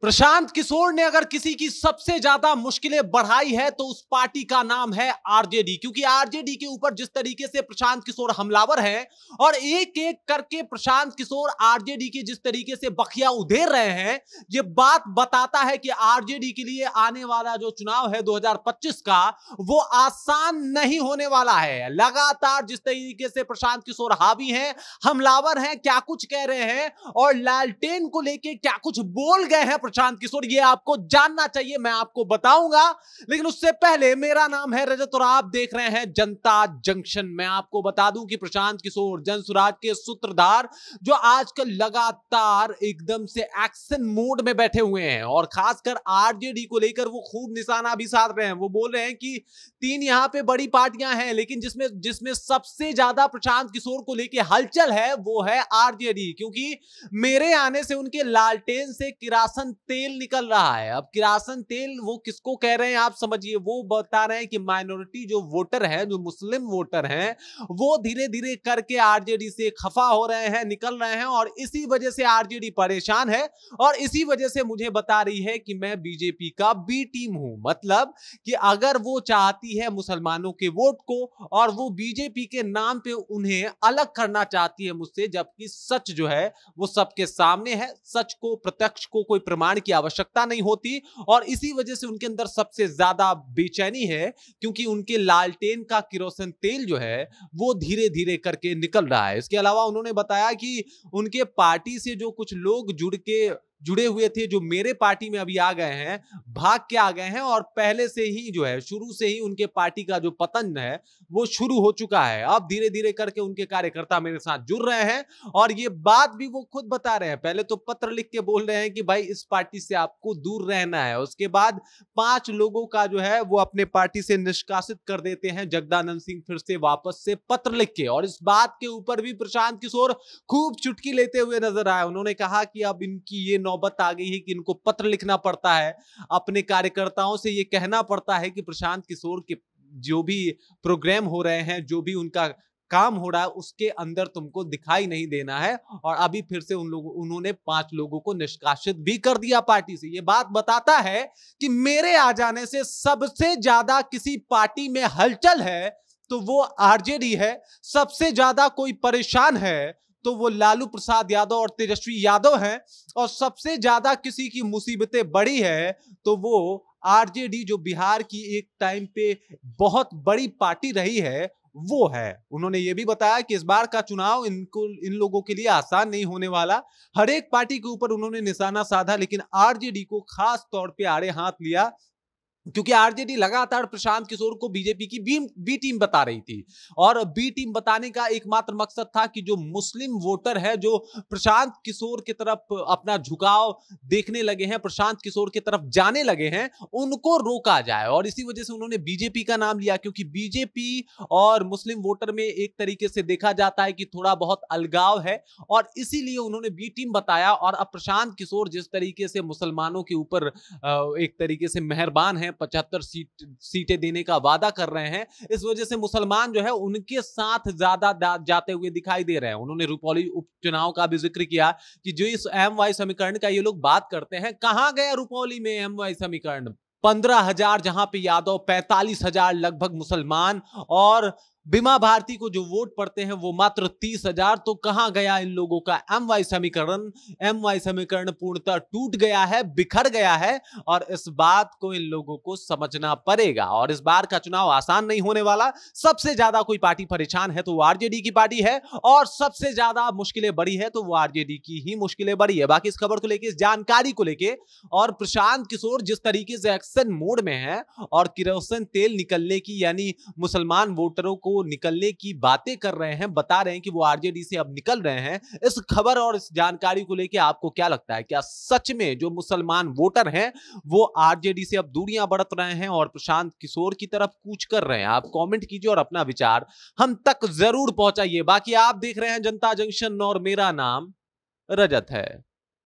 प्रशांत किशोर ने अगर किसी की सबसे ज्यादा मुश्किलें बढ़ाई है तो उस पार्टी का नाम है आरजेडी क्योंकि आरजेडी के ऊपर जिस तरीके से प्रशांत किशोर हमलावर हैं और एक एक करके प्रशांत किशोर आरजेडी के जिस तरीके से बखिया उधेर रहे हैं ये बात बताता है कि आरजेडी के लिए आने वाला जो चुनाव है 2025 का वो आसान नहीं होने वाला है लगातार जिस तरीके से प्रशांत किशोर हावी है हमलावर है क्या कुछ कह रहे हैं और लालटेन को लेकर क्या कुछ बोल गए हैं प्रशांत किशोर ये आपको जानना चाहिए मैं आपको बताऊंगा लेकिन उससे पहले मेरा नाम है रजत और आप देख रहे हैं जनता जंक्शन मैं आपको बता दूं कि प्रशांत किशोर जन सुराज के सूत्रधार जो आजकल लगातार एकदम से एक्शन मोड में बैठे हुए हैं और खासकर आरजेडी को लेकर वो खूब निशाना भी साध रहे हैं वो बोल रहे हैं कि तीन यहाँ पे बड़ी पार्टियां हैं लेकिन जिसमें जिसमें सबसे ज्यादा प्रशांत किशोर को लेकर हलचल है वो है आरजेडी क्योंकि मेरे आने से उनके लालटेन से किरासन तेल निकल रहा है अब किरासन तेल वो किसको कह रहे हैं आप समझिए वो बता रहे हैं कि माइनॉरिटी जो वोटर है जो मुस्लिम वोटर है वो धीरे धीरे करके आरजेडी से खफा हो रहे हैं निकल रहे हैं और इसी वजह से आरजेडी परेशान है और इसी वजह से मुझे बता रही है कि मैं बीजेपी का बी टीम हूं मतलब कि अगर वो चाहती है मुसलमानों के वोट को और वो बीजेपी के नाम पे उन्हें अलग करना चाहती है मुझसे जबकि सच जो है वो सबके सामने है सच को प्रत्यक्ष को कोई प्रमाण निर्माण की आवश्यकता नहीं होती और इसी वजह से उनके अंदर सबसे ज्यादा बेचैनी है क्योंकि उनके लालटेन का किरोसिन तेल जो है वो धीरे धीरे करके निकल रहा है इसके अलावा उन्होंने बताया कि उनके पार्टी से जो कुछ लोग जुड़ के जुड़े हुए थे जो मेरे पार्टी में अभी आ गए हैं भाग के आ गए हैं और पहले से ही जो है शुरू से ही उनके पार्टी का जो पतन है वो शुरू हो चुका है अब धीरे धीरे करके उनके कार्यकर्ता मेरे साथ जुड़ रहे हैं और ये बात भी वो खुद बता रहे हैं पहले तो पत्र लिख के बोल रहे हैं कि भाई इस पार्टी से आपको दूर रहना है उसके बाद पांच लोगों का जो है वो अपने पार्टी से निष्कासित कर देते हैं जगदानंद सिंह फिर से वापस से पत्र लिख के और इस बात के ऊपर भी प्रशांत किशोर खूब चुटकी लेते हुए नजर आए उन्होंने कहा कि अब इनकी ये नौबत आ गई है कि इनको पत्र लिखना पड़ता है अपने कार्यकर्ताओं से ये कहना पड़ता है कि प्रशांत किशोर के जो भी प्रोग्राम हो रहे हैं जो भी उनका काम हो रहा है उसके अंदर तुमको दिखाई नहीं देना है और अभी फिर से उन लोगों उन्होंने पांच लोगों को निष्कासित भी कर दिया पार्टी से ये बात बताता है कि मेरे आ जाने से सबसे ज्यादा किसी पार्टी में हलचल है तो वो आरजेडी है सबसे ज्यादा कोई परेशान है तो वो लालू प्रसाद यादव और तेजस्वी यादव हैं और सबसे ज्यादा किसी की मुसीबतें बड़ी है तो वो आरजेडी जो बिहार की एक टाइम पे बहुत बड़ी पार्टी रही है वो है उन्होंने ये भी बताया कि इस बार का चुनाव इनको इन लोगों के लिए आसान नहीं होने वाला हर एक पार्टी के ऊपर उन्होंने निशाना साधा लेकिन आरजेडी को खास तौर पे आड़े हाथ लिया क्योंकि आरजेडी लगातार प्रशांत किशोर को बीजेपी की बी, बी टीम बता रही थी और बी टीम बताने का एकमात्र मकसद था कि जो मुस्लिम वोटर है जो प्रशांत किशोर की तरफ अपना झुकाव देखने लगे हैं प्रशांत किशोर की तरफ जाने लगे हैं उनको रोका जाए और इसी वजह से उन्होंने बीजेपी का नाम लिया क्योंकि बीजेपी और मुस्लिम वोटर में एक तरीके से देखा जाता है कि थोड़ा बहुत अलगाव है और इसीलिए उन्होंने बी टीम बताया और अब प्रशांत किशोर जिस तरीके से मुसलमानों के ऊपर एक तरीके से मेहरबान है पचहत्तर सीट सीटें देने का वादा कर रहे हैं इस वजह से मुसलमान जो है उनके साथ ज्यादा जाते हुए दिखाई दे रहे हैं उन्होंने रूपौली उपचुनाव का भी जिक्र किया कि जो इस एम वाई समीकरण का ये लोग बात करते हैं कहाँ गया रूपौली में एम वाई समीकरण पंद्रह हजार जहां पे यादव पैंतालीस हजार लगभग मुसलमान और बीमा भारती को जो वोट पड़ते हैं वो मात्र तीस हजार तो कहां गया इन लोगों का एम वाई समीकरण एम वाई समीकरण पूर्णतः टूट गया है बिखर गया है और इस बात को इन लोगों को समझना पड़ेगा और इस बार का चुनाव आसान नहीं होने वाला सबसे ज्यादा कोई पार्टी परेशान है तो वो आरजेडी की पार्टी है और सबसे ज्यादा मुश्किलें बड़ी है तो वो आरजेडी की ही मुश्किलें बड़ी है बाकी इस खबर को लेकर इस जानकारी को लेकर और प्रशांत किशोर जिस तरीके से एक्शन मोड में है और किरोसन तेल निकलने की यानी मुसलमान वोटरों को निकलने की बातें कर रहे हैं बता रहे हैं कि वो आरजेडी से अब निकल रहे हैं इस खबर और इस जानकारी को लेकर आपको क्या लगता है क्या सच में जो मुसलमान वोटर हैं वो आरजेडी से अब दूरियां बढ़त रहे हैं और प्रशांत किशोर की तरफ कूच कर रहे हैं आप कॉमेंट कीजिए और अपना विचार हम तक जरूर पहुंचाइए बाकी आप देख रहे हैं जनता जंक्शन और मेरा नाम रजत है